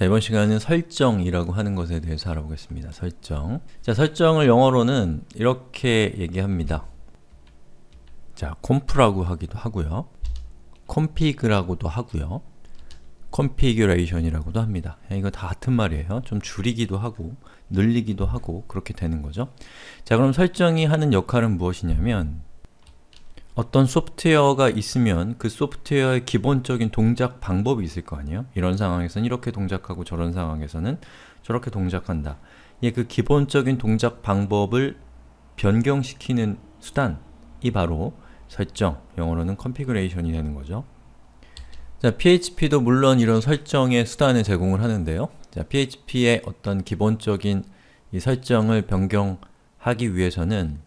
자, 이번 시간은 설정이라고 하는 것에 대해서 알아보겠습니다. 설정. 자, 설정을 영어로는 이렇게 얘기합니다. 자, 컴프라고 하기도 하고요. 컴피그라고도 하고요. 컨피규레이션이라고도 합니다. 이거 다 같은 말이에요. 좀 줄이기도 하고 늘리기도 하고 그렇게 되는 거죠. 자 그럼 설정이 하는 역할은 무엇이냐면 어떤 소프트웨어가 있으면 그 소프트웨어의 기본적인 동작 방법이 있을 거 아니에요? 이런 상황에서는 이렇게 동작하고 저런 상황에서는 저렇게 동작한다. 예, 그 기본적인 동작 방법을 변경시키는 수단이 바로 설정, 영어로는 컨피그레이션이 되는 거죠. 자, PHP도 물론 이런 설정의 수단을 제공을 하는데요. 자, PHP의 어떤 기본적인 이 설정을 변경하기 위해서는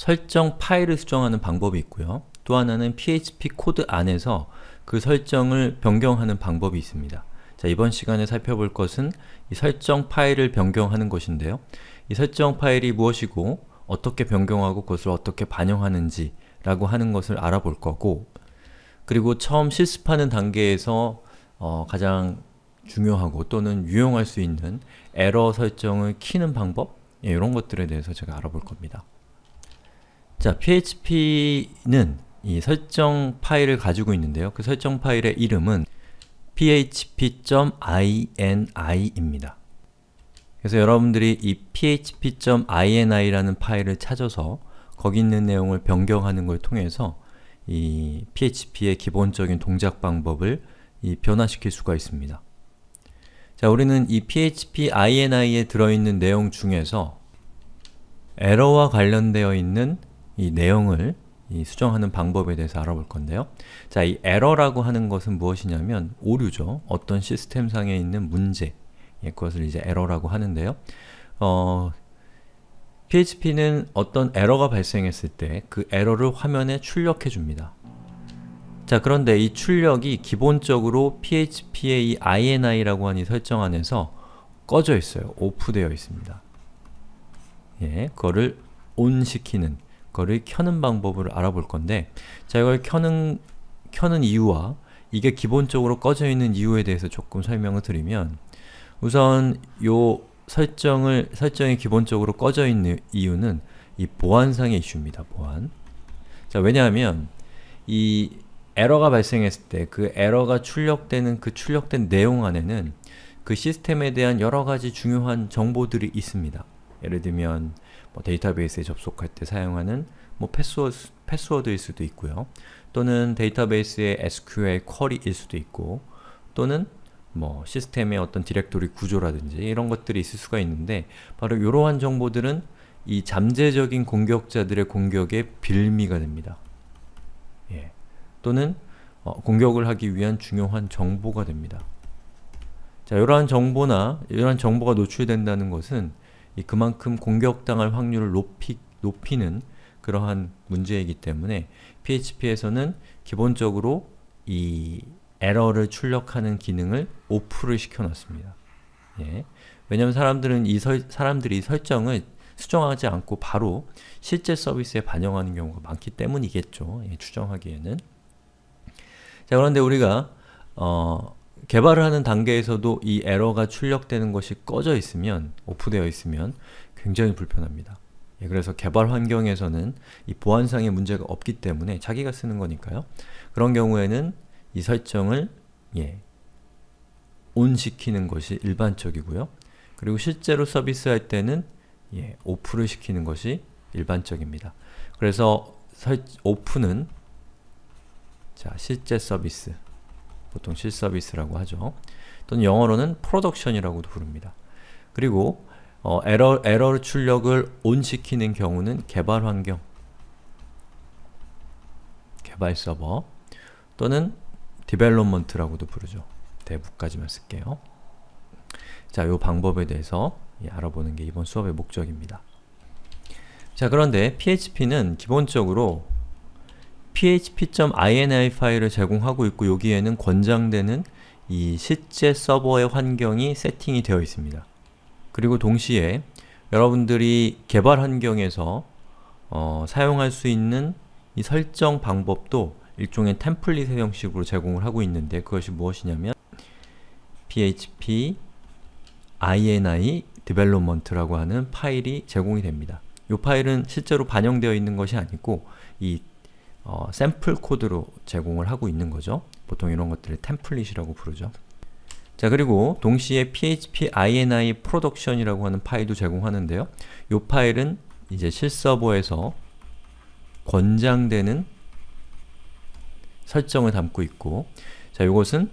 설정 파일을 수정하는 방법이 있고요. 또 하나는 PHP 코드 안에서 그 설정을 변경하는 방법이 있습니다. 자, 이번 시간에 살펴볼 것은 이 설정 파일을 변경하는 것인데요. 이 설정 파일이 무엇이고 어떻게 변경하고 그것을 어떻게 반영하는지 라고 하는 것을 알아볼 거고 그리고 처음 실습하는 단계에서 어, 가장 중요하고 또는 유용할 수 있는 에러 설정을 키는 방법 예, 이런 것들에 대해서 제가 알아볼 겁니다. 자, php는 이 설정 파일을 가지고 있는데요. 그 설정 파일의 이름은 php.ini입니다. 그래서 여러분들이 이 php.ini라는 파일을 찾아서 거기 있는 내용을 변경하는 걸 통해서 이 php의 기본적인 동작 방법을 이 변화시킬 수가 있습니다. 자, 우리는 이 php ini에 들어있는 내용 중에서 에러와 관련되어 있는 이 내용을 이 수정하는 방법에 대해서 알아볼 건데요. 자, 이 에러라고 하는 것은 무엇이냐면 오류죠. 어떤 시스템상에 있는 문제, 그것을 이제 에러라고 하는데요. 어, PHP는 어떤 에러가 발생했을 때 그 에러를 화면에 출력해 줍니다. 자, 그런데 이 출력이 기본적으로 PHP의 이 INI라고 하는 설정 안에서 꺼져 있어요. 오프되어 있습니다. 예, 그거를 o 시키는 거를 켜는 방법을 알아볼 건데 자 이걸 켜는, 켜는 이유와 이게 기본적으로 꺼져 있는 이유에 대해서 조금 설명을 드리면 우선 요 설정을 설정이 기본적으로 꺼져 있는 이유는 이 보안상의 이슈입니다. 보안. 자 왜냐하면 이 에러가 발생했을 때 그 에러가 출력되는 그 출력된 내용 안에는 그 시스템에 대한 여러 가지 중요한 정보들이 있습니다. 예를 들면 뭐 데이터베이스에 접속할 때 사용하는 뭐 패스워드, 패스워드일 수도 있고요. 또는 데이터베이스의 SQL 쿼리일 수도 있고 또는 뭐 시스템의 어떤 디렉토리 구조라든지 이런 것들이 있을 수가 있는데 바로 이러한 정보들은 이 잠재적인 공격자들의 공격의 빌미가 됩니다. 예. 또는 어, 공격을 하기 위한 중요한 정보가 됩니다. 자, 이러한 정보나 이러한 정보가 노출된다는 것은 그만큼 공격당할 확률을 높이, 높이는 그러한 문제이기 때문에 PHP에서는 기본적으로 이 에러를 출력하는 기능을 오프를 시켜놨습니다. 예. 왜냐면 사람들은 이 설, 사람들이 설정을 수정하지 않고 바로 실제 서비스에 반영하는 경우가 많기 때문이겠죠. 예, 추정하기에는. 자, 그런데 우리가 어, 개발을 하는 단계에서도 이 에러가 출력되는 것이 꺼져 있으면, 오프되어 있으면 굉장히 불편합니다. 예, 그래서 개발 환경에서는 이 보안상의 문제가 없기 때문에 자기가 쓰는 거니까요. 그런 경우에는 이 설정을 예, 온 시키는 것이 일반적이고요. 그리고 실제로 서비스할 때는 예, 오프를 시키는 것이 일반적입니다. 그래서 설, 오프는 자, 실제 서비스 보통 실서비스라고 하죠. 또는 영어로는 프로덕션이라고도 부릅니다. 그리고 어, 에러, 에러 출력을 온시키는 경우는 개발 환경, 개발 서버, 또는 디벨롭먼트라고도 부르죠. 대부까지만 쓸게요. 자, 요 방법에 대해서 알아보는 게 이번 수업의 목적입니다. 자, 그런데 PHP는 기본적으로 php.ini 파일을 제공하고 있고 여기에는 권장되는 이 실제 서버의 환경이 세팅이 되어 있습니다. 그리고 동시에 여러분들이 개발 환경에서 어, 사용할 수 있는 이 설정 방법도 일종의 템플릿의 형식으로 제공을 하고 있는데 그것이 무엇이냐면 php ini d e v e l 라고 하는 파일이 제공이 됩니다. 이 파일은 실제로 반영되어 있는 것이 아니고 이 어, 샘플 코드로 제공을 하고 있는 거죠. 보통 이런 것들을 템플릿이라고 부르죠. 자 그리고 동시에 php ini production이라고 하는 파일도 제공하는데요. 이 파일은 이제 실서버에서 권장되는 설정을 담고 있고 자 이것은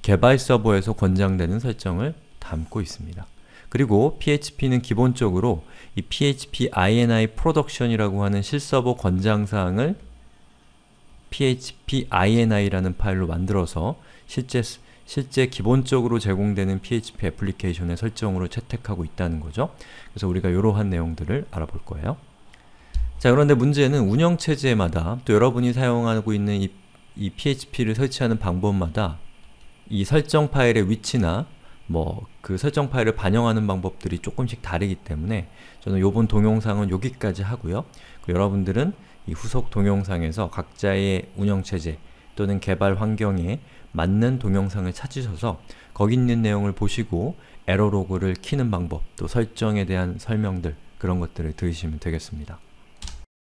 개발 서버에서 권장되는 설정을 담고 있습니다. 그리고 PHP는 기본적으로 이 PHP INI Production이라고 하는 실서버 권장사항을 php ini라는 파일로 만들어서 실제 실제 기본적으로 제공되는 PHP 애플리케이션의 설정으로 채택하고 있다는 거죠. 그래서 우리가 이러한 내용들을 알아볼 거예요. 자, 그런데 문제는 운영체제마다 또 여러분이 사용하고 있는 이, 이 PHP를 설치하는 방법마다 이 설정 파일의 위치나 뭐 그 설정 파일을 반영하는 방법들이 조금씩 다르기 때문에 저는 요번 동영상은 여기까지 하고요. 여러분들은 이 후속 동영상에서 각자의 운영체제 또는 개발 환경에 맞는 동영상을 찾으셔서 거기 있는 내용을 보시고 에러로그를 키는 방법, 또 설정에 대한 설명들 그런 것들을 들으시면 되겠습니다.